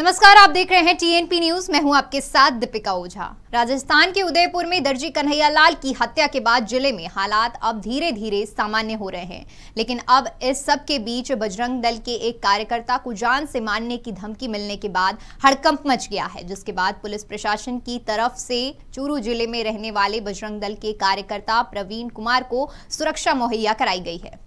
नमस्कार आप देख रहे हैं टीएनपी न्यूज मैं हूं आपके साथ दीपिका ओझा राजस्थान के उदयपुर में दर्जी कन्हैया लाल की हत्या के बाद जिले में हालात अब धीरे धीरे सामान्य हो रहे हैं लेकिन अब इस सब के बीच बजरंग दल के एक कार्यकर्ता को जान से मारने की धमकी मिलने के बाद हड़कंप मच गया है जिसके बाद पुलिस प्रशासन की तरफ से चूरू जिले में रहने वाले बजरंग दल के कार्यकर्ता प्रवीण कुमार को सुरक्षा मुहैया कराई गई है